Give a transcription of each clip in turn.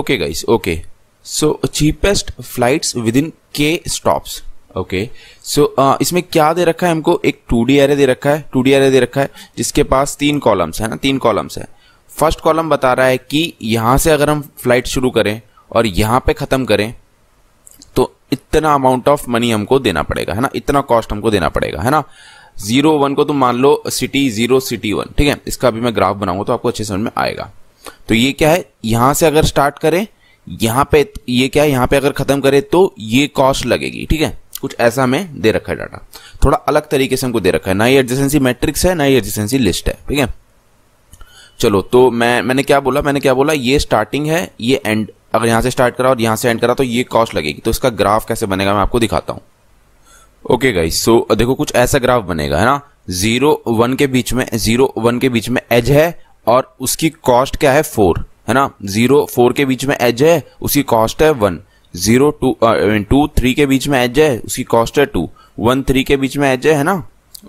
guys okay so cheapest flights within K stops okay so uh, इसमें क्या दे रखा है हमको एक टू डी एरे दे रखा है टू डी एरे दे रखा है जिसके पास तीन कॉलम्स है ना तीन कॉलम्स है फर्स्ट कॉलम बता रहा है कि यहां से अगर हम फ्लाइट शुरू करें और यहां पे ख़त्म करें तो इतना अमाउंट ऑफ मनी हमको देना पड़ेगा है ना इतना कॉस्ट हमको देना पड़ेगा है ना जीरो वन को तुम मान लो सिटी जीरो सिटी वन ठीक है इसका अभी मैं ग्राफ बनाऊंगा तो आपको अच्छे समझ में आएगा तो ये क्या है यहां से अगर स्टार्ट करें यहां पे ये क्या है यहां पे अगर खत्म करें तो ये कॉस्ट लगेगी ठीक है कुछ ऐसा हमें दे रखा है डाटा थोड़ा अलग तरीके से हमको दे रखा है ना ये एडजेंसी मैट्रिक्स है ना ये एडजेंसी लिस्ट है ठीक है चलो तो मैं मैंने क्या बोला मैंने क्या बोला ये स्टार्टिंग है ये एंड अगर यहां से स्टार्ट करा और यहां से एंड करा तो ये कॉस्ट लगेगी तो इसका ग्राफ कैसे बनेगा मैं आपको दिखाता हूं ओके गाइस सो देखो कुछ ऐसा ग्राफ बनेगा है ना जीरो वन के बीच में जीरो वन के बीच में एज है और उसकी कॉस्ट क्या है फोर है ना जीरो फोर के बीच में एज है उसकी कॉस्ट है one zero two two three के बीच में एज है उसकी कॉस्ट है टू वन थ्री के बीच में एज है ना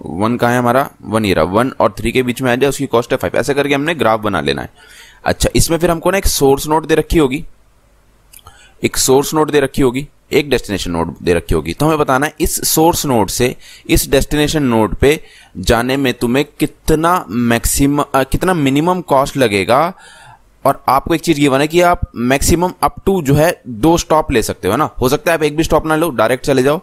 वन का है हमारा वन ही रहा वन और थ्री के बीच में एज है उसकी कॉस्ट है फाइव ऐसे करके हमने ग्राफ बना लेना है अच्छा इसमें फिर हमको ना एक सोर्स नोट दे रखी होगी एक सोर्स नोट दे रखी होगी एक डेस्टिनेशन नोड दे रखी होगी तो हमें बताना है इस सोर्स नोड से इस डेस्टिनेशन नोड पे जाने में तुम्हें कितना मैक्सिम कितना मिनिमम कॉस्ट लगेगा और आपको एक चीज ये बना कि आप मैक्सिमम अप टू जो है दो स्टॉप ले सकते हो ना हो सकता है आप एक भी स्टॉप ना लो डायरेक्ट चले जाओ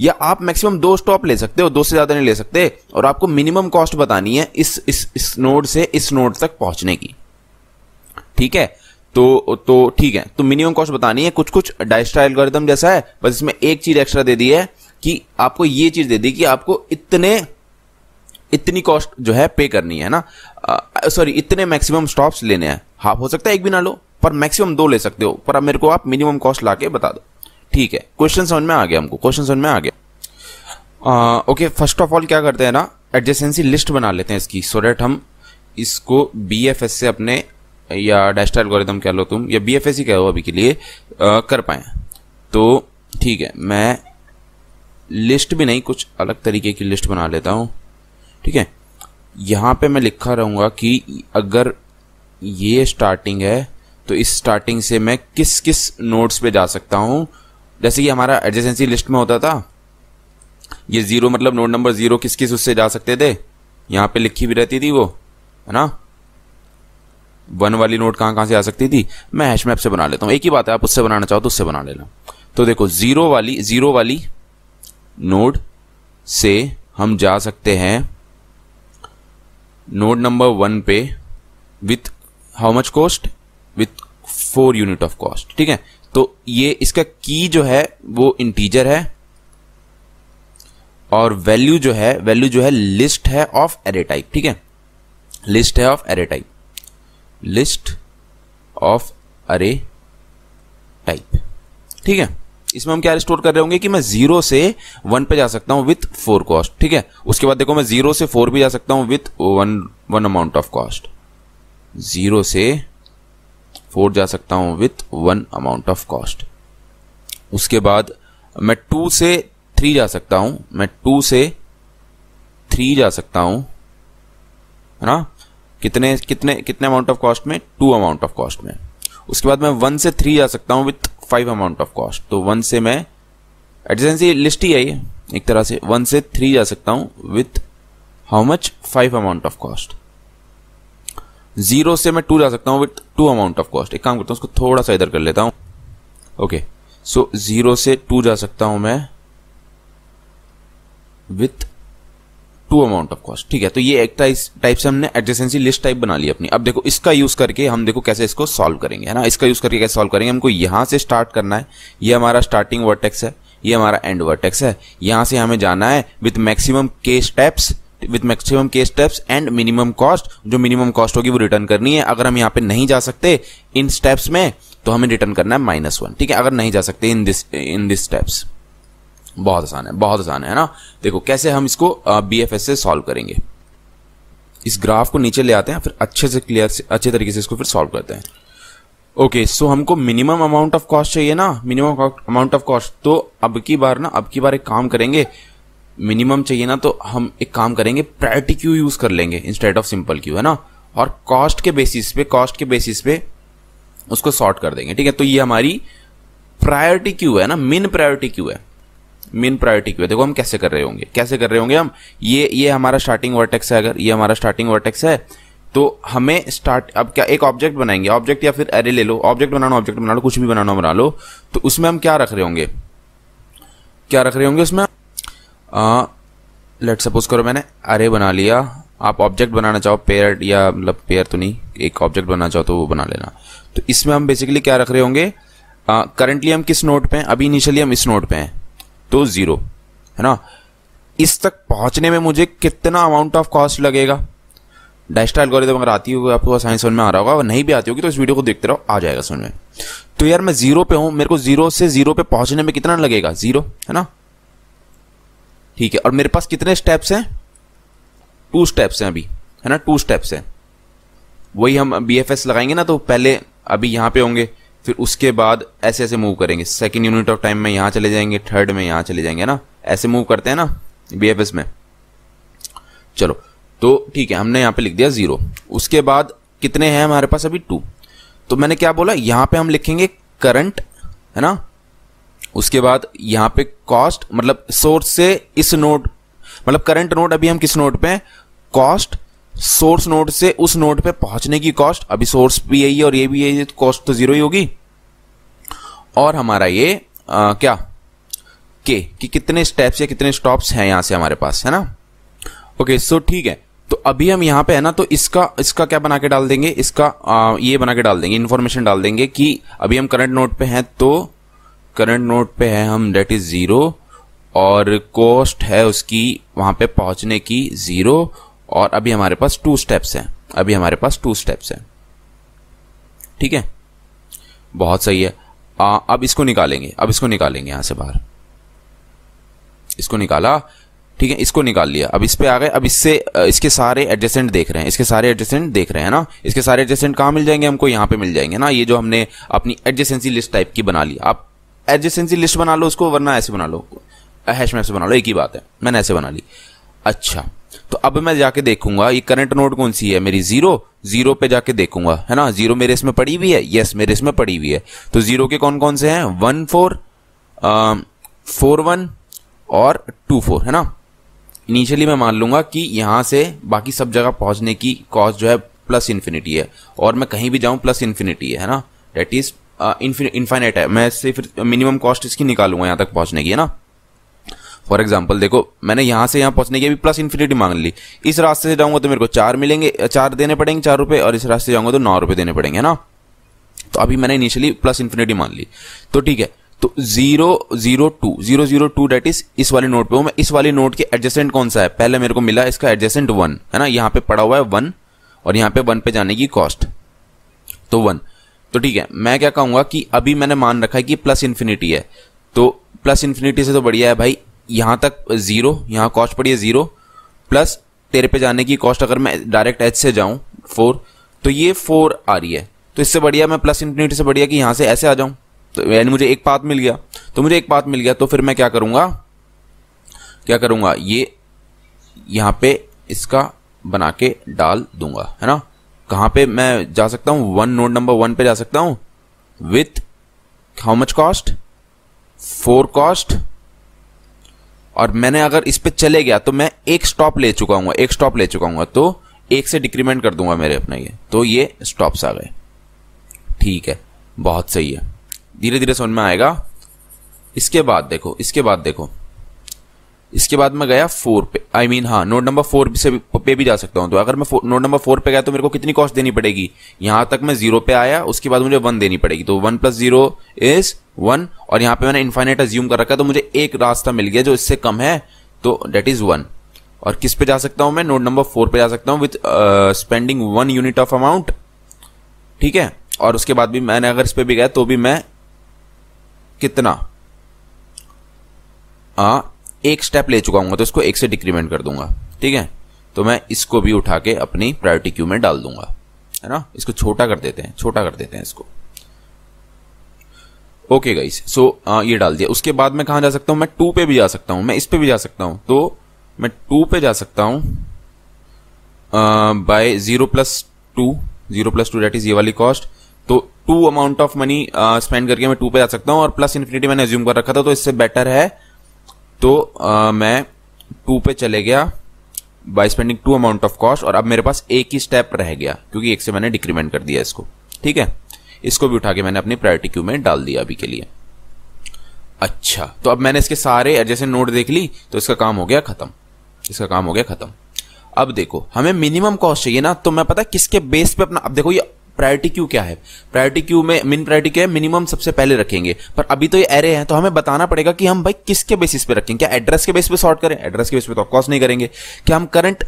या आप मैक्सिमम दो स्टॉप ले सकते हो दो से ज्यादा नहीं ले सकते और आपको मिनिमम कॉस्ट बतानी है इस इस इस नोड से इस नोड तक पहुंचने की ठीक है तो तो ठीक है तो मिनिमम कॉस्ट बतानी है कुछ कुछ डाइस्ट्रा एल्गोरिदम जैसा है बस इसमें एक चीज एक्स्ट्रा दे दी है कि आपको ये चीज दे दी कि आपको इतने इतनी कॉस्ट जो है पे करनी है ना सॉरी इतने मैक्सिमम स्टॉप्स लेने हैं हाँ हो सकता है एक भी ना लो पर मैक्सिमम दो ले सकते हो पर अब मेरे को आप मिनिमम कॉस्ट ला बता दो ठीक है क्वेश्चन समझ में आ गया हमको क्वेश्चन समझ में आ गया ओके फर्स्ट ऑफ ऑल क्या करते हैं ना एडजेसेंसी लिस्ट बना लेते हैं इसकी सो so डेट हम इसको बी से अपने या डैश एल्गोरिदम कह लो तुम या बी एफ एस ही कहो अभी के लिए आ, कर पाए तो ठीक है मैं लिस्ट भी नहीं कुछ अलग तरीके की लिस्ट बना लेता हूँ ठीक है यहाँ पे मैं लिखा रहूँगा कि अगर ये स्टार्टिंग है तो इस स्टार्टिंग से मैं किस किस नोट्स पे जा सकता हूँ जैसे कि हमारा एडजेंसी लिस्ट में होता था ये ज़ीरो मतलब नोट नंबर ज़ीरो किस किस उससे जा सकते थे यहाँ पे लिखी भी रहती थी वो है ना वन वाली नोट कहाँ कहाँ से आ सकती थी मैं हैश मैप से बना लेता हूँ एक ही बात है आप उससे बनाना चाहो तो उससे बना लेना तो देखो जीरो वाली जीरो वाली नोड से हम जा सकते हैं नोड नंबर वन पे with how much cost with four unit of cost ठीक है तो ये इसका की जो है वो इंटीजर है और वैल्यू जो है वैल्यू जो है लिस्ट है ऑफ एरे टाइप ठीक है लिस्ट है of array type list of array type ठीक है इसमें हम क्या स्टोर कर रहे होंगे कि मैं जीरो से वन पे जा सकता हूं विथ फोर कॉस्ट ठीक है उसके बाद देखो मैं जीरो से फोर भी जा सकता हूं with one one amount of cost zero से फोर जा सकता हूं with one amount of cost उसके बाद मैं टू से थ्री जा सकता हूं मैं टू से थ्री जा सकता हूं है ना कितने कितने कितने अमाउंट ऑफ कॉस्ट में टू अमाउंट ऑफ कॉस्ट में उसके बाद मैं वन से थ्री आ सकता हूँ with five amount of cost तो वन से मैं एडजेंसी लिस्ट ही आई एक तरह से वन से थ्री जा सकता हूँ with how much five amount of cost zero से मैं टू जा सकता हूँ with two amount of cost एक काम करता हूँ उसको थोड़ा सा इधर कर लेता हूँ ओके सो जीरो से टू जा सकता हूँ मैं with two amount of cost ठीक है तो ये एक टाइप से हमने एडजेसेंसी लिस्ट टाइप बना ली अपनी अब देखो इसका यूज करके हम देखो कैसे इसको सॉल्व करेंगे है ना इसका यूज करके कैसे सॉल्व करेंगे हमको यहाँ से स्टार्ट करना है ये हमारा स्टार्टिंग वर्टेक्स है ये हमारा एंड वर्टेक्स है यहाँ से हमें जाना है विथ मैक्सिमम के स्टेप्स विथ मैक्सिमम के स्टेप्स एंड मिनिमम कॉस्ट जो मिनिमम कॉस्ट होगी वो रिटर्न करनी है अगर हम यहाँ पे नहीं जा सकते इन स्टेप्स में तो हमें रिटर्न करना है माइनस वन ठीक है अगर नहीं जा सकते in this in this steps बहुत आसान है बहुत आसान है ना देखो कैसे हम इसको बी एफ एस से सॉल्व करेंगे इस ग्राफ को नीचे ले आते हैं फिर अच्छे से क्लियर से अच्छे तरीके से इसको फिर सॉल्व करते हैं ओके okay, सो so हमको मिनिमम अमाउंट ऑफ कॉस्ट चाहिए ना मिनिमम अमाउंट ऑफ कॉस्ट तो अब की बार ना अब की बार एक काम करेंगे मिनिमम चाहिए ना तो हम एक काम करेंगे प्रायोरिटी क्यू यूज कर लेंगे इंस्टेड ऑफ सिंपल क्यू है ना और कॉस्ट के बेसिस पे कॉस्ट के बेसिस पे उसको सॉर्ट कर देंगे ठीक है तो ये हमारी प्रायोरिटी क्यू है ना मिन प्रायोरिटी क्यू है मेन प्रायोरिटी है देखो हम कैसे कर रहे होंगे कैसे कर रहे होंगे हम ये ये हमारा स्टार्टिंग वर्टेक्स है अगर ये हमारा स्टार्टिंग वर्टेक्स है तो हमें स्टार्ट अब क्या एक ऑब्जेक्ट बनाएंगे ऑब्जेक्ट या फिर अरे ले लो ऑब्जेक्ट बनाना ऑब्जेक्ट बना लो कुछ भी बनाना बना लो तो उसमें हम क्या रख रहे होंगे क्या रख रहे होंगे उसमें लेट सपोज करो मैंने अरे बना लिया आप ऑब्जेक्ट बनाना चाहो पेयर या मतलब पेयर तो नहीं एक ऑब्जेक्ट बनाना चाहो तो वो बना लेना तो इसमें हम बेसिकली क्या रख रहे होंगे करंटली हम किस नोट पे हैं अभी इनिशियली हम इस नोट पे हैं तो ज़ीरो है ना इस तक पहुंचने में मुझे कितना अमाउंट ऑफ कॉस्ट लगेगा डाइस्टा गोरे अगर आती होगी आपको साइंस में आ रहा होगा और नहीं भी आती होगी तो इस वीडियो को देखते रहो आ जाएगा सुन में तो यार मैं जीरो पे हूँ मेरे को जीरो से जीरो पे पहुंचने में कितना लगेगा जीरो है ना ठीक है और मेरे पास कितने स्टेप्स हैं टू स्टेप्स हैं अभी है ना टू स्टेप्स हैं वही हम बी लगाएंगे ना तो पहले अभी यहाँ पे होंगे फिर उसके बाद ऐसे ऐसे मूव करेंगे सेकेंड यूनिट ऑफ टाइम में यहाँ चले जाएंगे थर्ड में यहाँ चले जाएंगे ना ऐसे मूव करते हैं ना बी में चलो तो ठीक है हमने यहाँ पे लिख दिया जीरो उसके बाद कितने हैं हमारे पास अभी टू तो मैंने क्या बोला यहाँ पे हम लिखेंगे करंट है ना उसके बाद यहाँ पे कॉस्ट मतलब सोर्स से इस नोट मतलब करंट नोट अभी हम किस नोट पे हैं कॉस्ट सोर्स नोड से उस नोड पे पहुंचने की कॉस्ट अभी सोर्स भी यही है और ये भी यही कॉस्ट तो जीरो ही होगी और हमारा ये आ, क्या के कि कितने स्टेप्स या कितने स्टॉप्स हैं यहां से हमारे पास है ना ओके सो ठीक है तो अभी हम यहां पे है ना तो इसका इसका क्या बना के डाल देंगे इसका आ, ये बना के डाल देंगे इन्फॉर्मेशन डाल देंगे कि अभी हम करंट नोट पे हैं तो करंट नोट पे है हम डेट इज जीरो और कॉस्ट है उसकी वहां पे पहुंचने की जीरो और अभी हमारे पास टू स्टेप्स हैं अभी हमारे पास टू स्टेप्स हैं ठीक है बहुत सही है आ, अब इसको निकालेंगे अब इसको निकालेंगे यहां से बाहर इसको निकाला ठीक है इसको निकाल लिया अब इस पे आ गए अब इससे इसके सारे एडजेसेंट देख रहे हैं इसके सारे एडजेसेंट देख रहे हैं ना इसके सारे एडजेसेंट कहाँ मिल जाएंगे हमको यहाँ पे मिल जाएंगे ना ये जो हमने अपनी एडजेसेंसी लिस्ट टाइप की बना ली आप एडजेसेंसी लिस्ट बना लो उसको वरना ऐसे बना लो हैश मैप से बना लो एक ही बात है मैंने ऐसे बना ली अच्छा तो अब मैं जाके देखूंगा ये करंट नोड कौन सी है मेरी जीरो जीरो पे जाके देखूंगा है ना जीरो मेरे इसमें पड़ी हुई है यस मेरे इसमें पड़ी हुई है तो जीरो के कौन कौन से हैं वन फोर फोर वन और टू फोर है ना इनिशियली मैं मान लूंगा कि यहां से बाकी सब जगह पहुंचने की कॉस्ट जो है प्लस इन्फिनिटी है और मैं कहीं भी जाऊं प्लस इन्फिनिटी है ना डेट इज इन्फाइनाइट है मैं सिर्फ मिनिमम कॉस्ट इसकी निकालूंगा यहां तक पहुंचने की है ना फॉर एग्जाम्पल देखो मैंने यहाँ से यहाँ पहुँचने की अभी प्लस इन्फिनिटी मांग ली इस रास्ते से जाऊँगा तो मेरे को चार मिलेंगे चार देने पड़ेंगे चार रुपये और इस रास्ते से जाऊँगा तो नौ रुपये देने पड़ेंगे है ना तो अभी मैंने इनिशियली प्लस इन्फिनिटी मांग ली तो ठीक है तो zero zero two zero zero two that is इस वाले नोट पे हूँ मैं इस वाले नोट के एडजस्टेंट कौन सा है पहले मेरे को मिला इसका एडजस्टेंट वन है ना यहाँ पे पड़ा हुआ है वन और यहाँ पे वन पे जाने की कॉस्ट तो वन तो ठीक है मैं क्या कहूँगा कि अभी मैंने मान रखा है कि प्लस इन्फिनिटी है तो प्लस इन्फिनिटी से तो बढ़िया है भाई यहाँ तक ज़ीरो यहाँ कॉस्ट पड़ी है ज़ीरो प्लस तेरे पे जाने की कॉस्ट अगर मैं डायरेक्ट एच से जाऊँ फोर तो ये फोर आ रही है तो इससे बढ़िया मैं प्लस इंफिनिटी से बढ़िया कि यहाँ से ऐसे आ जाऊँ तो यानी मुझे एक पाथ मिल गया तो मुझे एक पाथ मिल गया तो फिर मैं क्या करूँगा क्या करूँगा ये यहाँ पे इसका बना के डाल दूंगा है ना कहाँ पे मैं जा सकता हूँ वन नोड नंबर वन पे जा सकता हूँ with how much cost four cost और मैंने अगर इस पर चले गया तो मैं एक स्टॉप ले चुका हूँ एक स्टॉप ले चुका हूँ तो एक से डिक्रीमेंट कर दूंगा मेरे अपना ये तो ये स्टॉप्स आ गए ठीक है बहुत सही है धीरे धीरे समझ में आएगा इसके बाद देखो इसके बाद देखो इसके बाद मैं गया फोर पे आई I मीन mean, हाँ नोट नंबर फोर से पे भी जा सकता हूँ तो अगर मैं नोट नंबर फोर पे गया तो मेरे को कितनी कॉस्ट देनी पड़ेगी यहां तक मैं जीरो पे आया उसके बाद मुझे वन देनी पड़ेगी तो one plus zero is one और यहाँ पे मैंने इन्फाइनेट अज्यूम कर रखा तो मुझे एक रास्ता मिल गया जो इससे कम है तो डेट इज वन और किस पे जा सकता हूं मैं नोट नंबर फोर पे जा सकता हूँ with spending one unit of amount ठीक है और उसके बाद भी मैंने अगर इस पर भी गया तो भी मैं कितना आ, एक स्टेप ले चुका हूँ तो इसको एक से डिक्रीमेंट कर दूंगा ठीक है तो मैं इसको भी उठा के अपनी प्रायोरिटी क्यू में डाल दूंगा है ना इसको छोटा कर देते हैं छोटा कर देते हैं इसको ओके गाइस सो ये डाल दिया उसके बाद मैं कहा जा सकता हूं मैं टू पे भी जा सकता हूं मैं इस पे भी जा सकता हूं तो मैं टू पे जा सकता हूं by zero plus two zero plus two that is ये वाली कॉस्ट तो two amount of money spend करके मैं टू पे जा सकता हूँ और प्लस इन्फिनिटी मैंने एज्यूम कर रखा था तो इससे बेटर है तो आ, मैं टू पे चले गया by spending two amount of cost और अब मेरे पास एक ही स्टेप रह गया क्योंकि एक से मैंने डिक्रीमेंट कर दिया इसको ठीक है इसको भी उठा के मैंने अपनी प्रायोरिटी क्यू में डाल दिया अभी के लिए अच्छा तो अब मैंने इसके सारे जैसे नोट देख ली तो इसका काम हो गया खत्म इसका काम हो गया खत्म अब देखो हमें मिनिमम कॉस्ट चाहिए ना तो मैं पता किसके बेस पे अपना अब देखो ये प्रायोरिटी क्यू क्या है प्रायोरिटी क्यू में मिन प्रायोरिटी क्या है मिनिमम सबसे पहले रखेंगे पर अभी तो ये एरे हैं तो हमें बताना पड़ेगा कि हम भाई किसके बेसिस पे रखें क्या एड्रेस के बेस पे सॉर्ट करें एड्रेस के बेस पे तो ऑफकोर्स नहीं करेंगे क्या हम करंट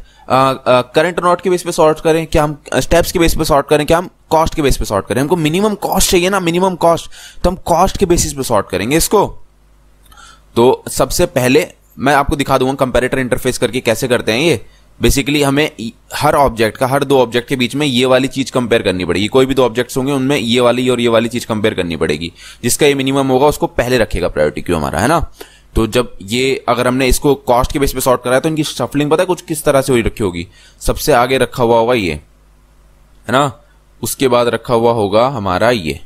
करंट नॉट के बेस पे सॉर्ट करें क्या हम स्टेप्स के बेस पे सॉर्ट करें क्या हम कॉस्ट के बेस पे सॉर्ट करें हमको मिनिमम कॉस्ट चाहिए ना मिनिमम कॉस्ट तो हम कॉस्ट के बेसिस पे सॉर्ट करेंगे इसको तो सबसे पहले मैं आपको दिखा दूंगा कंपेरेटर इंटरफेस करके कैसे करते हैं ये बेसिकली हमें हर ऑब्जेक्ट का हर दो ऑब्जेक्ट के बीच में ये वाली चीज कंपेयर करनी पड़ेगी कोई भी दो ऑब्जेक्ट्स होंगे उनमें ये वाली और ये वाली चीज कंपेयर करनी पड़ेगी जिसका ये मिनिमम होगा उसको पहले रखेगा प्रायोरिटी क्यों हमारा है ना तो जब ये अगर हमने इसको कॉस्ट के बेस पे सॉर्ट कराया तो इनकी शफलिंग पता है कुछ किस तरह से हुई रखी होगी सबसे आगे रखा हुआ होगा ये है ना उसके बाद रखा हुआ होगा हमारा ये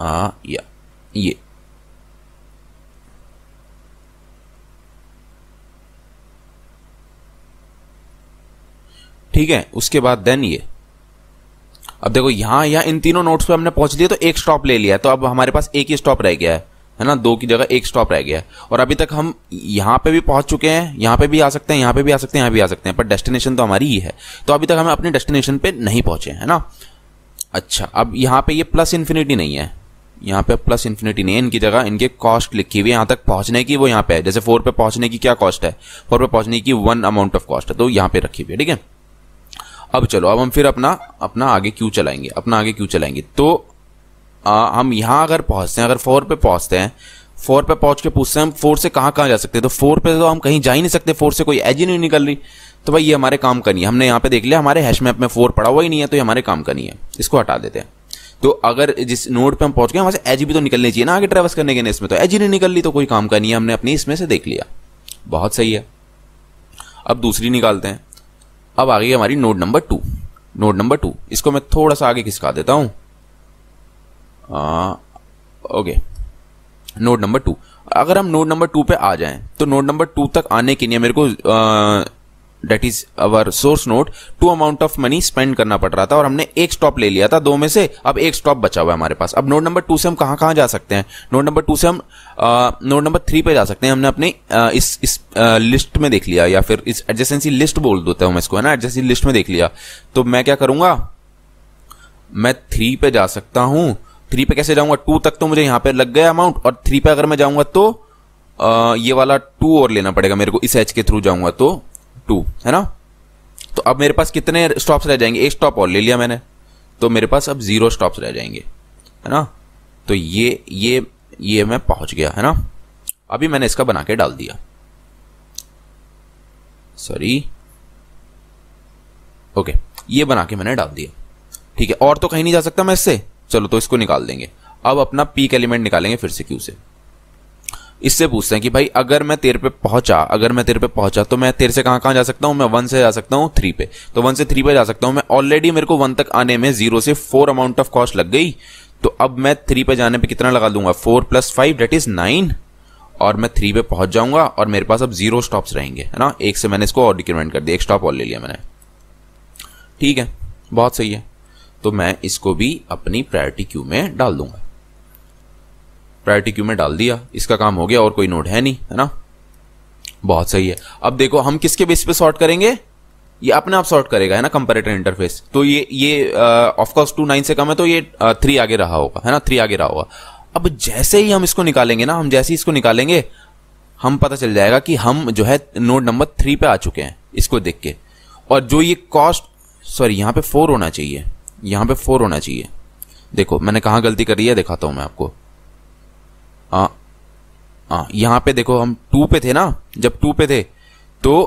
आ हाँ, या ये ठीक है उसके बाद देन ये अब देखो यहां या इन तीनों नोट्स पे हमने पहुंच लिया तो एक स्टॉप ले लिया तो अब हमारे पास एक ही स्टॉप रह गया है है ना दो की जगह एक स्टॉप रह गया है और अभी तक हम यहां पे भी पहुंच चुके हैं यहां पे भी आ सकते हैं यहां पे भी आ सकते हैं यहां भी आ सकते हैं पर डेस्टिनेशन तो हमारी ही है तो अभी तक हम अपने डेस्टिनेशन पे नहीं पहुंचे है ना अच्छा अब यहाँ पे यह प्लस इन्फिनिटी नहीं है यहाँ पे प्लस इन्फिनिटी नहीं है इनकी जगह इनके कॉस्ट लिखी हुई है तक पहुंचने की वो यहां पर है जैसे फोर पे पहुंचने की क्या कॉस्ट है फोर पे पहुंचने की वन अमाउंट ऑफ कॉस्ट है तो यहां पर रखी हुई है ठीक है अब चलो अब हम फिर अपना अपना आगे क्यों चलाएंगे अपना आगे क्यों चलाएंगे तो आ, हम यहां अगर पहुंचते हैं अगर फोर पे पहुंचते हैं फोर पे पहुंच के पूछते हैं हम फोर से कहां कहां जा सकते हैं तो फोर पे तो हम कहीं जा ही नहीं सकते फोर से कोई एज ही नहीं निकल रही तो भाई ये हमारे काम का नहीं है हमने यहां पे देख लिया हमारे हैश मैप में फोर पड़ा हुआ ही नहीं है तो ये हमारे काम का नहीं है इसको हटा देते हैं तो अगर जिस नोड पे हम पहुंच गए वहां एज भी तो निकलनी चाहिए ना आगे ट्रेवल्स करने के लिए इसमें तो एज ही नहीं निकल ली तो कोई काम का नहीं है हमने अपनी इसमें से देख लिया बहुत सही है अब दूसरी निकालते हैं अब आ गई हमारी node number two node number two इसको मैं थोड़ा सा आगे खिसका देता हूं ओके नोड नंबर टू अगर हम नोड नंबर टू पे आ जाएं तो नोड नंबर टू तक आने के लिए मेरे को आ, that is our source node two amount of money spend करना पड़ रहा था और हमने एक स्टॉप ले लिया था दो में से अब एक स्टॉप बचा हुआ है हमारे पास अब नोट नंबर टू से हम कहाँ कहाँ जा सकते हैं नोट नंबर टू से हम नोट नंबर थ्री पे जा सकते हैं हमने अपने आ, इस इस आ, लिस्ट में देख लिया या फिर इस एडजेसेंसी लिस्ट बोल देते हैं हम इसको है ना एडजेंसी लिस्ट में देख लिया तो मैं क्या करूंगा मैं थ्री पे जा सकता हूँ थ्री पे कैसे जाऊंगा टू तक तो मुझे यहाँ पे लग गया अमाउंट और थ्री पे अगर मैं जाऊंगा तो आ, ये वाला टू और लेना पड़ेगा मेरे को इस एच के थ्रू जाऊंगा तो टू है ना तो अब मेरे पास कितने स्टॉप्स रह जाएंगे एक स्टॉप और ले लिया मैंने तो मेरे पास अब जीरो स्टॉप्स रह जाएंगे है ना तो ये ये ये मैं पहुंच गया है ना अभी मैंने इसका बना के डाल दिया सॉरी ओके ये बना के मैंने डाल दिया ठीक है और तो कहीं नहीं जा सकता मैं इससे चलो तो इसको निकाल देंगे अब अपना पीक एलिमेंट निकालेंगे फिर से क्यू से इससे पूछते हैं कि भाई अगर मैं तेरे पे पहुंचा अगर मैं तेरे पे पहुंचा तो मैं तेरे से कहां कहां जा सकता हूं मैं वन से जा सकता हूं थ्री पे तो वन से थ्री पे जा सकता हूं मैं ऑलरेडी मेरे को वन तक आने में जीरो से फोर अमाउंट ऑफ कॉस्ट लग गई तो अब मैं थ्री पे जाने पे कितना लगा दूंगा four plus five that is nine और मैं थ्री पे पहुंच जाऊंगा और मेरे पास अब जीरो स्टॉप्स रहेंगे है ना एक से मैंने इसको और डिक्रीमेंट कर दिया एक स्टॉप और ले लिया मैंने ठीक है बहुत सही है तो मैं इसको भी अपनी प्रायोरिटी क्यू में डाल दूंगा प्रायोरिटी क्यू में डाल दिया इसका काम हो गया और कोई नोड है नहीं है ना बहुत सही है अब देखो हम किसके बेस पे सॉर्ट करेंगे ये अपने आप सॉर्ट करेगा है ना कंपेरेटर इंटरफेस तो ये ये ऑफकोर्स टू नाइन से कम है तो ये थ्री uh, आगे रहा होगा है ना थ्री आगे रहा होगा अब जैसे ही हम इसको निकालेंगे ना हम जैसे ही इसको निकालेंगे हम पता चल जाएगा कि हम जो है नोड नंबर थ्री पे आ चुके हैं इसको देख के और जो ये कॉस्ट सॉरी यहाँ पे फोर होना चाहिए यहाँ पे फोर होना चाहिए देखो मैंने कहा गलती करी है दिखाता हूं मैं आपको आ, आ, पे देखो हम टू पे थे ना जब टू पे थे तो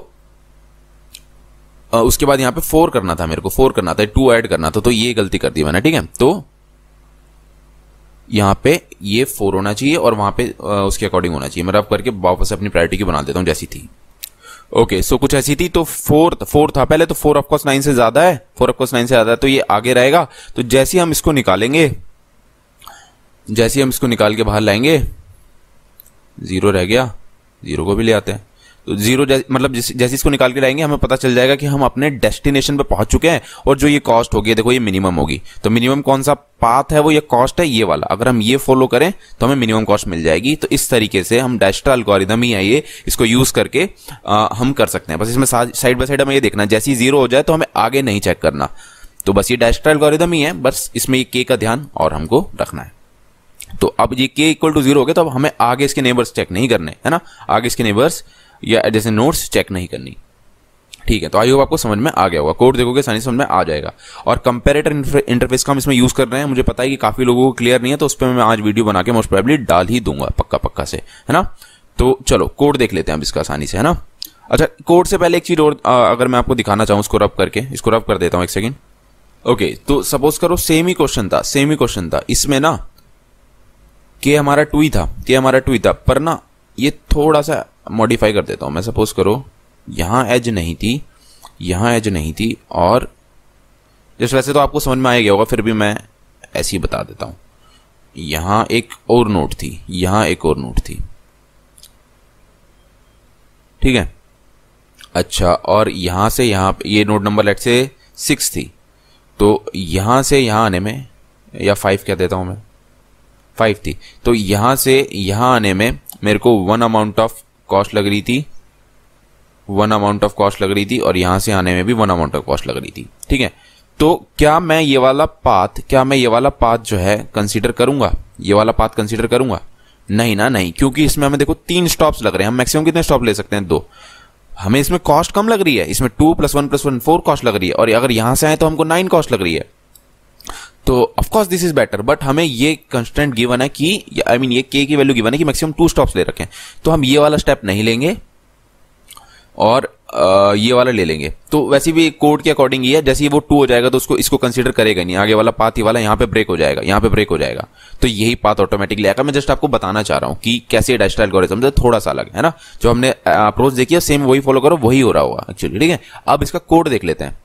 आ, उसके बाद यहां पे फोर करना था मेरे को फोर करना था टू ऐड करना था तो ये गलती कर दी मैंने ठीक है तो यहां पे ये फोर होना चाहिए और वहां पे आ, उसके अकॉर्डिंग होना चाहिए मैं रब करके वापस अपनी प्रायोरिटी की बना देता हूं जैसी थी ओके okay, सो so कुछ ऐसी थी तो फोर फोर था पहले तो फोर ऑफकोर्स नाइन से ज्यादा है फोर ऑफकोर्स नाइन से ज्यादा है तो ये आगे रहेगा तो जैसे हम इसको निकालेंगे जैसे हम इसको निकाल के बाहर लाएंगे जीरो रह गया जीरो को भी ले आते हैं तो जीरो जै, मतलब जैसे, जैसे इसको निकाल के लाएंगे हमें पता चल जाएगा कि हम अपने डेस्टिनेशन पर पहुंच चुके हैं और जो ये कॉस्ट होगी देखो ये मिनिमम होगी तो मिनिमम कौन सा पाथ है वो ये कॉस्ट है ये वाला अगर हम ये फॉलो करें तो हमें मिनिमम कॉस्ट मिल जाएगी तो इस तरीके से हम डेस्ट्रा अल्गोरिदम ही है ये इसको यूज करके आ, हम कर सकते हैं बस इसमें साइड बाय साइड हमें ये देखना जैसे जीरो हो जाए तो हमें आगे नहीं चेक करना तो बस ये डेस्ट्रा अल्गोरिदम ही है बस इसमें ये के का ध्यान और हमको रखना है तो अब ये के इक्वल टू जीरो हो गया तो अब हमें आगे इसके नेबर्स चेक नहीं करने है ना आगे इसके नेबर्स या जैसे नोट्स चेक नहीं करनी ठीक है तो आई होप आपको समझ में आ गया होगा कोड देखोगे साइंस समझ में आ जाएगा और कंपेरेटर इंटरफेस का हम इसमें यूज कर रहे हैं मुझे पता है कि काफी लोगों को क्लियर नहीं है तो उस पर मैं आज वीडियो बना के मोस्ट प्रॉब्ली डाल ही दूंगा पक्का पक्का से है ना तो चलो कोड देख लेते हैं अब इसका आसानी से है ना अच्छा कोड से पहले एक चीज और आ, अगर मैं आपको दिखाना चाहूँ इसको रब करके इसको रब कर देता हूँ एक सेकेंड ओके तो सपोज करो सेम ही क्वेश्चन था सेम ही क्वेश्चन था इसमें ना के हमारा टू ही था के हमारा टू ही था पर ना ये थोड़ा सा मॉडिफाई कर देता हूं मैं सपोज करो यहां एज नहीं थी यहां एज नहीं थी और जिस वैसे तो आपको समझ में आ गया होगा फिर भी मैं ऐसे ही बता देता हूं यहां एक और नोट थी यहां एक और नोट थी ठीक है अच्छा और यहां से यहां ये नोट नंबर लेट से सिक्स थी तो यहां से यहां आने में या फाइव क्या देता हूं मैं फाइव थी तो यहां से यहां आने में मेरे को वन अमाउंट ऑफ कॉस्ट लग रही थी वन अमाउंट ऑफ कॉस्ट लग रही थी और यहां से आने में भी वन अमाउंट ऑफ कॉस्ट लग रही थी ठीक है तो क्या मैं ये वाला पाथ क्या मैं ये वाला पाथ जो है कंसीडर करूंगा ये वाला पाथ कंसीडर करूंगा नहीं ना नहीं क्योंकि इसमें हमें देखो तीन स्टॉप्स लग रहे हैं हम मैक्सिमम कितने स्टॉप ले सकते हैं दो हमें इसमें कॉस्ट कम लग रही है इसमें two plus one plus one four cost लग रही है और अगर यहां से आए तो हमको नाइन कॉस्ट लग रही है तो of course this is better but हमें ये कंस्टेंट गिवन है कि आई I मीन mean, ये के की वैल्यू गिवन है कि मैक्सिमम टू स्टॉप्स ले रखें तो हम ये वाला स्टेप नहीं लेंगे और आ, ये वाला ले लेंगे तो वैसे भी कोड के अकॉर्डिंग ये है जैसे ही वो टू हो जाएगा तो उसको इसको कंसिडर करेगा नहीं आगे वाला पाथ ही वाला यहाँ पे ब्रेक हो जाएगा यहाँ पे ब्रेक हो जाएगा तो यही पाथ ऑटोमेटिकली आएगा मैं जस्ट आपको बताना चाह रहा हूँ कि कैसे डाइस्टाइल एल्गोरिथम समझा थोड़ा सा अलग है ना जो हमने अप्रोच देखिए सेम वही फॉलो करो वही हो रहा होगा एक्चुअली ठीक है अब इसका कोड देख लेते हैं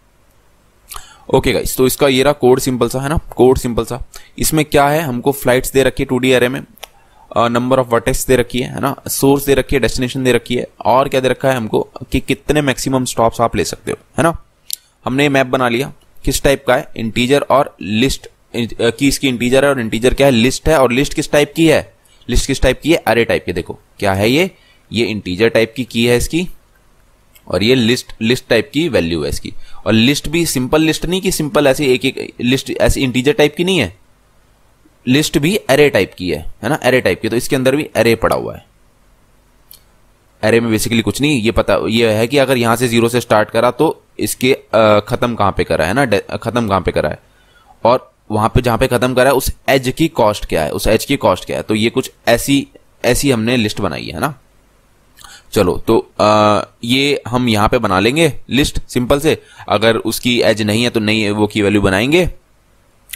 ओके गाइस तो इसका ये रहा कोड सिंपल सा है ना कोड सिंपल सा इसमें क्या है हमको फ्लाइट्स दे रखी है टू डी एरे में नंबर ऑफ वर्टेक्स दे रखी है है ना सोर्स दे रखी है डेस्टिनेशन दे रखी है और क्या दे रखा है हमको कि कितने मैक्सिमम स्टॉप्स आप ले सकते हो है ना हमने मैप बना लिया किस टाइप का है इंटीजर और लिस्ट की इसकी इंटीजर है और इंटीजर क्या है लिस्ट है और लिस्ट किस टाइप की है लिस्ट किस टाइप की है अरे टाइप की देखो क्या है ये ये इंटीजर टाइप की की है इसकी और ये लिस्ट लिस्ट टाइप की वैल्यू है इसकी और लिस्ट भी सिंपल लिस्ट नहीं कि सिंपल ऐसी एक एक लिस्ट ऐसी इंटीजर टाइप की नहीं है लिस्ट भी एरे टाइप की है है ना एरे टाइप की तो इसके अंदर भी एरे पड़ा हुआ है एरे में बेसिकली कुछ नहीं ये पता ये है कि अगर यहां से जीरो से स्टार्ट करा तो इसके खत्म कहां पे करा है ना खत्म कहां पे करा है और वहां पे जहां पे खत्म करा है उस एज की कॉस्ट क्या है उस एज की कॉस्ट क्या है तो ये कुछ ऐसी ऐसी हमने लिस्ट बनाई है ना चलो तो आ, ये हम यहां पे बना लेंगे लिस्ट सिंपल से अगर उसकी एज नहीं है तो नहीं वो की वैल्यू बनाएंगे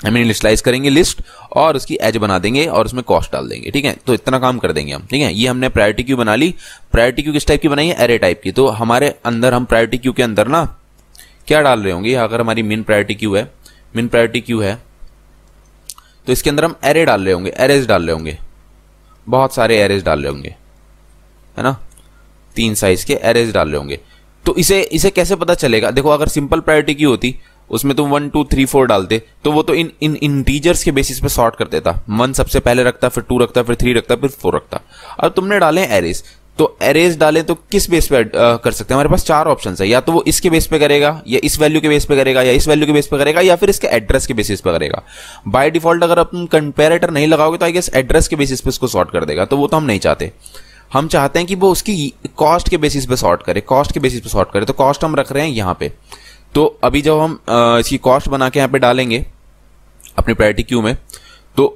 आई मीन लिस्टलाइज करेंगे लिस्ट और उसकी एज बना देंगे और उसमें कॉस्ट डाल देंगे ठीक है तो इतना काम कर देंगे हम ठीक है ये हमने प्रायोरिटी क्यू बना ली प्रायोरिटी क्यू किस टाइप की बनाई है एरे टाइप की तो हमारे अंदर हम प्रायोरिटी क्यू के अंदर ना क्या डाल रहे होंगे अगर हमारी मेन प्रायोरिटी क्यू है मेन प्रायोरिटी क्यू है तो इसके अंदर हम एरे डाल रहे होंगे एरेज डाल रहे होंगे बहुत सारे एरेज डाल रहे होंगे है ना तीन साइज के एरेज डाले होंगे तो इसे इसे कैसे पता चलेगा देखो अगर सिंपल प्रायोरिटी की होती उसमें तुम वन टू थ्री फोर डालते तो वो तो इन इन इंटीजर्स के बेसिस पे सॉर्ट कर देता वन सबसे पहले रखता फिर टू रखता फिर थ्री रखता फिर फोर रखता अब तुमने डाले एरेज तो एरेज डाले तो किस बेस पे कर सकते हैं हमारे पास चार ऑप्शन है या तो वो इसके बेस पे करेगा या इस वैल्यू के बेस पे करेगा या इस वैल्यू के बेस पे करेगा या फिर इसके एड्रेस के बेसिस पे करेगा बाय डिफॉल्ट अगर आप कंपेरेटर नहीं लगाओगे तो आई गेस एड्रेस के बेसिस पे इसको सॉर्ट कर देगा तो वो तो हम नहीं चाहते हम चाहते हैं कि वो उसकी कॉस्ट के बेसिस पे सॉर्ट करे कॉस्ट के बेसिस पे सॉर्ट करे तो कॉस्ट हम रख रहे हैं यहां पे तो अभी जब हम इसकी कॉस्ट बना के यहां पे डालेंगे अपने प्रायोरिटी क्यू में तो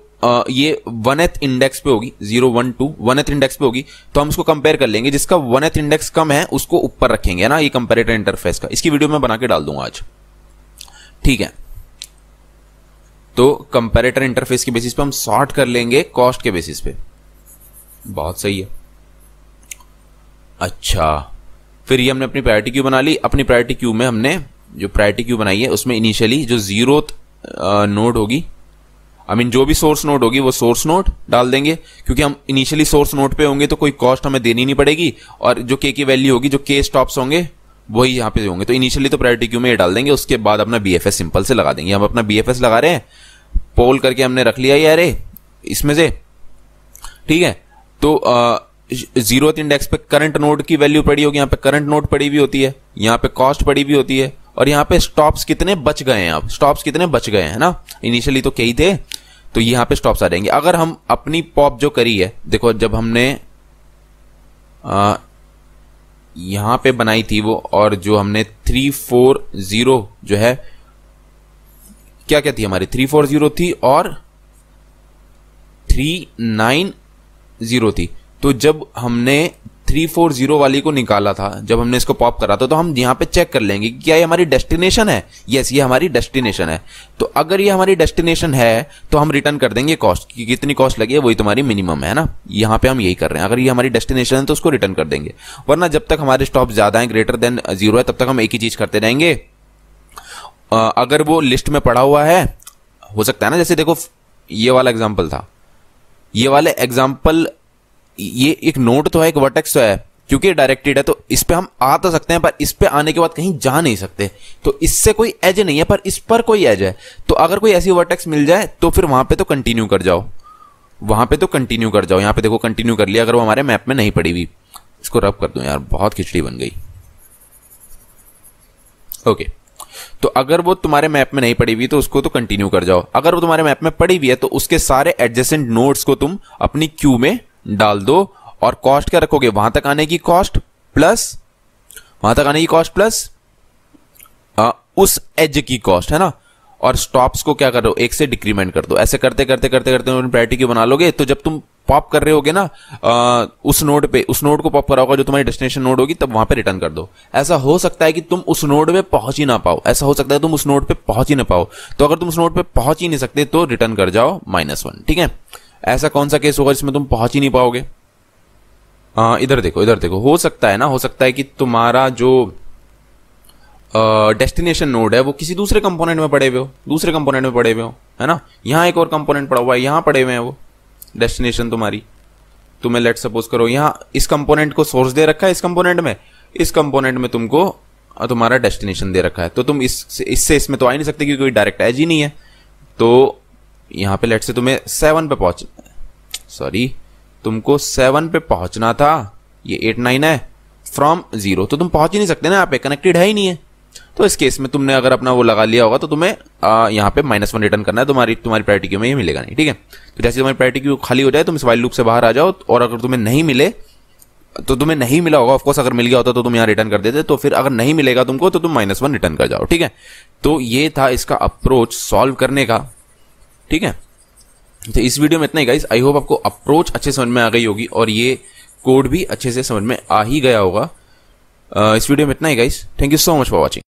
ये वन एथ इंडेक्स पे होगी जीरो वन टू वन एथ इंडेक्स पे होगी तो हम उसको कंपेयर कर लेंगे जिसका वन एथ इंडेक्स कम है उसको ऊपर रखेंगे ना ये कंपेरेटर इंटरफेस का इसकी वीडियो में बना के डाल दूंगा आज ठीक है तो कंपेरेटर इंटरफेस के बेसिस पे हम सॉर्ट कर लेंगे कॉस्ट के बेसिस पे बहुत सही है अच्छा फिर ये हमने अपनी प्रायोरिटी क्यू बना ली अपनी प्रायोरिटी क्यू में हमने जो प्रायोरिटी क्यू बनाई है उसमें इनिशियली जो जीरो नोड होगी आई मीन जो भी सोर्स नोड होगी वो सोर्स नोड डाल देंगे क्योंकि हम इनिशियली सोर्स नोड पे होंगे तो कोई कॉस्ट हमें देनी नहीं पड़ेगी और जो के की वैल्यू होगी जो के स्टॉप्स होंगे वही यहाँ पे होंगे तो इनिशियली तो प्रायोरिटी क्यू में ये डाल देंगे उसके बाद अपना बी सिंपल से लगा देंगे हम अपना बी लगा रहे हैं पोल करके हमने रख लिया ये इसमें से ठीक है तो आ, जीरो इंडेक्स पे करंट नोड की वैल्यू पड़ी होगी यहाँ पे करंट नोड पड़ी हुई होती है यहाँ पे कॉस्ट पड़ी हुई होती है और यहाँ पे स्टॉप्स कितने बच गए हैं आप स्टॉप्स कितने बच गए हैं ना इनिशियली तो कई थे तो यहाँ पे स्टॉप्स आ जाएंगे अगर हम अपनी पॉप जो करी है देखो जब हमने आ, यहाँ पे बनाई थी वो और जो हमने थ्री फोर जीरो जो है क्या क्या थी हमारी थ्री फोर जीरो थी और थ्री नाइन जीरो थी तो जब हमने 340 वाली को निकाला था जब हमने इसको पॉप करा था तो हम यहाँ पे चेक कर लेंगे क्या ये हमारी डेस्टिनेशन है यस ये हमारी डेस्टिनेशन है तो अगर ये हमारी डेस्टिनेशन है तो हम रिटर्न कर देंगे कॉस्ट कि कितनी कॉस्ट लगी है वही तुम्हारी मिनिमम है ना यहाँ पे हम यही कर रहे हैं अगर ये हमारी डेस्टिनेशन है तो उसको रिटर्न कर देंगे वरना जब तक हमारे स्टॉप ज्यादा है ग्रेटर देन जीरो है तब तक हम एक ही चीज करते रहेंगे अगर वो लिस्ट में पड़ा हुआ है हो सकता है ना जैसे देखो ये वाला एग्जाम्पल था ये वाले एग्जाम्पल ये एक नोट तो है एक वर्टेक्स तो है क्योंकि डायरेक्टेड है तो इस पे हम आ तो सकते हैं पर इस पे आने के बाद कहीं जा नहीं सकते तो इससे कोई एज नहीं है पर इस पर कोई एज है तो अगर कोई ऐसी वर्टेक्स मिल जाए तो फिर वहां पे तो कंटिन्यू कर जाओ वहां पे तो कंटिन्यू कर जाओ यहाँ पे देखो कंटिन्यू कर लिया अगर वो हमारे मैप में नहीं पड़ी हुई इसको रब कर दो यार बहुत खिचड़ी बन गई ओके तो अगर वो तुम्हारे मैप में नहीं पड़ी हुई तो उसको तो कंटिन्यू कर जाओ अगर वो तुम्हारे मैप में पड़ी हुई है तो उसके सारे एडजेसेंट नोड्स को तुम अपनी क्यू में डाल दो और कॉस्ट क्या रखोगे वहां तक आने की कॉस्ट प्लस वहां तक आने की कॉस्ट प्लस आ, उस एज की कॉस्ट है ना और स्टॉप्स को क्या करो एक से डिक्रीमेंट कर दो ऐसे करते करते करते करते प्रायरिटी की बना लोगे तो जब तुम पॉप कर रहे होगे ना आ, उस नोड पे उस नोड को पॉप करा होगा जो तुम्हारी डेस्टिनेशन नोड होगी तब वहां पे रिटर्न कर दो ऐसा हो सकता है कि तुम उस नोड में पहुंच ही ना पाओ ऐसा हो सकता है तुम उस नोड पे पहुंच ही ना पाओ तो अगर तुम उस नोड पे पहुंच ही नहीं सकते तो रिटर्न कर जाओ माइनस वन ठीक है ऐसा कौन सा केस होगा जिसमें तुम पहुंच ही नहीं पाओगे इधर देखो इधर देखो हो सकता है ना हो सकता है कि तुम्हारा जो डेस्टिनेशन नोड है वो किसी दूसरे कंपोनेंट में पड़े हुए हो दूसरे कंपोनेंट में पड़े हुए हो है ना यहाँ एक और कंपोनेंट पड़ा हुआ है यहाँ पड़े हुए हैं वो डेस्टिनेशन तुम्हारी तुम्हें लेट सपोज करो यहाँ इस कंपोनेंट को सोर्स दे रखा है इस कंपोनेंट में इस कंपोनेंट में तुमको तुम्हारा डेस्टिनेशन दे रखा है तो तुम इस इससे इसमें तो आ ही नहीं सकते क्योंकि कोई डायरेक्ट एज ही नहीं है तो यहां पे लेट से तुम्हें सेवन पे पहुंच सॉरी तुमको सेवन पे पहुंचना था ये एट नाइन है फ्रॉम जीरो तो तुम पहुंच ही नहीं सकते ना यहाँ पे कनेक्टेड है ही नहीं है तो इस केस में तुमने अगर अपना वो लगा लिया होगा तो तुम्हें आ, यहाँ पे माइनस वन रिटर्न करना है तुम्हारी तुम्हारी प्रायोरिटी क्यू में ये मिलेगा नहीं ठीक है तो जैसे तुम्हारी प्रायोरिटी क्यू खाली हो जाए तुम इस वाइल लूप से बाहर आ जाओ और अगर तुम्हें नहीं मिले तो तुम्हें नहीं मिला होगा ऑफकोर्स अगर मिल गया होता तो तुम यहाँ रिटर्न कर देते तो फिर अगर नहीं मिलेगा तुमको तो तुम माइनस वन रिटर्न कर जाओ ठीक है तो ये था इसका अप्रोच सॉल्व करने का ठीक है तो इस वीडियो में इतना ही गाइस आई होप आपको अप्रोच अच्छे समझ में आ गई होगी और ये कोड भी अच्छे से समझ में आ ही गया होगा इस वीडियो में इतना ही guys thank you so much for watching